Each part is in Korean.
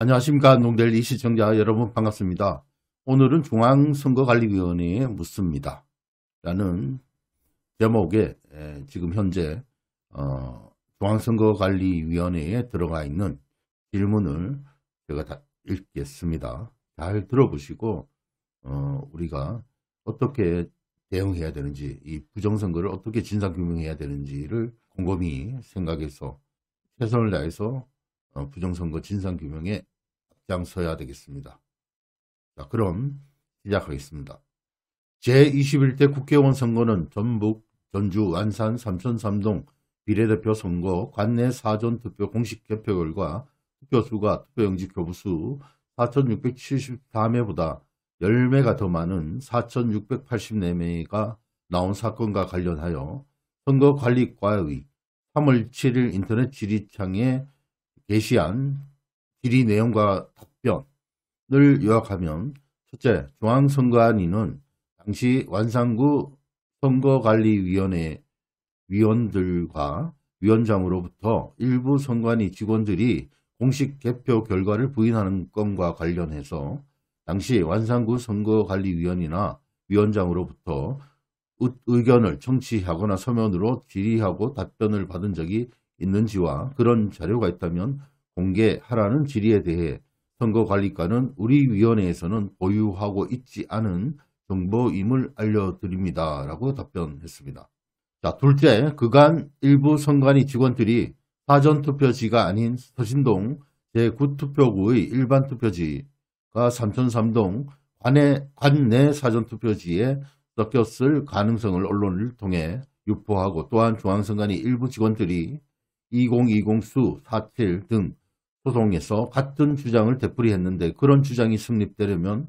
안녕하십니까 농델리 시청자 여러분 반갑습니다. 오늘은 중앙선거관리위원회에 묻습니다. 라는 제목에 지금 현재 어, 중앙선거관리위원회에 들어가 있는 질문을 제가 다 읽겠습니다. 잘 들어보시고 어, 우리가 어떻게 대응해야 되는지 이 부정선거를 어떻게 진상규명해야 되는지를 곰곰이 생각해서 최선을 다해서 어, 부정선거 진상규명에 앞장서야 되겠습니다. 자, 그럼 시작하겠습니다. 제21대 국회의원 선거는 전북, 전주, 완산, 삼천, 삼동 비례대표 선거, 관내 사전 투표 공식 개표 결과 투표수가 투표용지 교부수 4,674매보다 10매가 더 많은 4,684매가 나온 사건과 관련하여 선거관리과의 3월 7일 인터넷 질의창에 게시한 질의 내용과 답변을 요약하면 첫째, 중앙선관위는 거 당시 완산구 선거관리위원회 위원들과 위원장으로부터 일부 선관위 직원들이 공식 개표 결과를 부인하는 건과 관련해서 당시 완산구 선거관리위원이나 위원장으로부터 의견을 청취하거나 서면으로 질의하고 답변을 받은 적이 있는지와 그런 자료가 있다면 공개하라는 질의에 대해 선거관리과는 우리 위원회에서는 보유하고 있지 않은 정보임을 알려드립니다. 라고 답변했습니다. 자 둘째, 그간 일부 선관위 직원들이 사전투표지가 아닌 서신동 제9투표구의 일반투표지가 삼천삼동 관내, 관내 사전투표지에 섞였을 가능성을 언론을 통해 유포하고 또한 중앙선관위 일부 직원들이 2020 수, 47 등 소송에서 같은 주장을 되풀이했는데 그런 주장이 성립되려면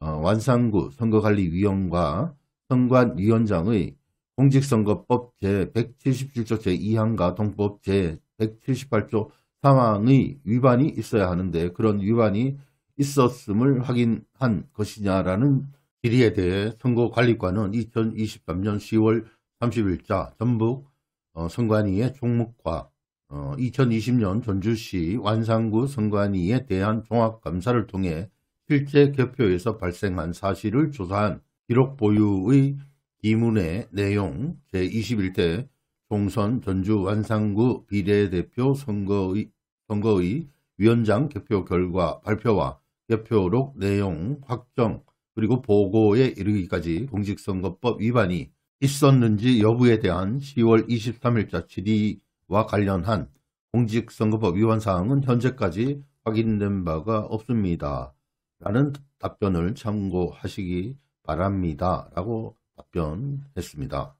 어, 완산구 선거관리위원과 선관위원장의 공직선거법 제177조 제2항과 동법 제178조 상황의 위반이 있어야 하는데 그런 위반이 있었음을 확인한 것이냐라는 질의에 대해 선거관리관은 2023년 10월 30일자 전북 어, 선관위의 종목과 어, 2020년 전주시 완산구 선관위에 대한 종합감사를 통해 실제 개표에서 발생한 사실을 조사한 기록 보유의 기문의 내용 제21대 종선 전주 완산구 비례대표 선거의, 선거의 위원장 개표 결과 발표와 개표록 내용 확정 그리고 보고에 이르기까지 공직선거법 위반이 있었는지 여부에 대한 10월 23일자 질의와 관련한 공직선거법 위반사항은 현재까지 확인된 바가 없습니다. 라는 답변을 참고하시기 바랍니다. 라고 답변했습니다.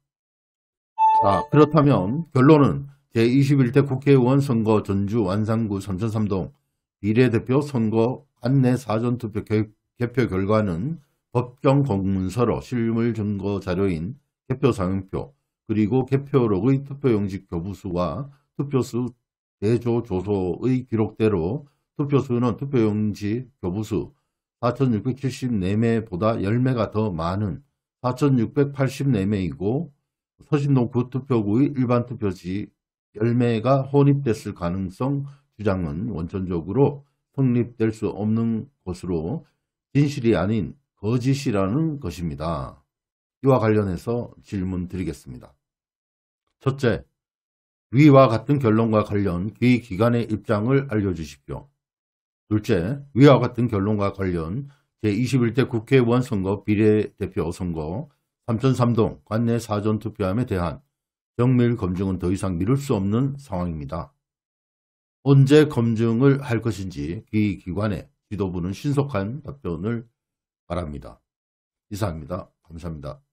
자, 그렇다면 결론은 제21대 국회의원 선거 전주 완산구 선천삼동미래대표 선거 안내 사전투표 개표 결과는 법정 공문서로 실물 증거 자료인 개표 사용표 그리고 개표록의 투표용지 교부수와 투표수 대조 조소의 기록대로 투표수는 투표용지 교부수 4,674매보다 10매가 더 많은 4,684매이고 서신동 구투표구의 일반 투표지 10매가 혼입됐을 가능성 주장은 원천적으로 성립될 수 없는 것으로 진실이 아닌 거짓이라는 것입니다. 이와 관련해서 질문 드리겠습니다. 첫째, 위와 같은 결론과 관련 기 기관의 입장을 알려주십시오. 둘째, 위와 같은 결론과 관련 제21대 국회의원 선거 비례대표 선거 삼천삼동 관내 사전투표함에 대한 정밀 검증은 더 이상 미룰 수 없는 상황입니다. 언제 검증을 할 것인지 기 기관의 지도부는 신속한 답변을 바랍니다. 이상입니다. 감사합니다.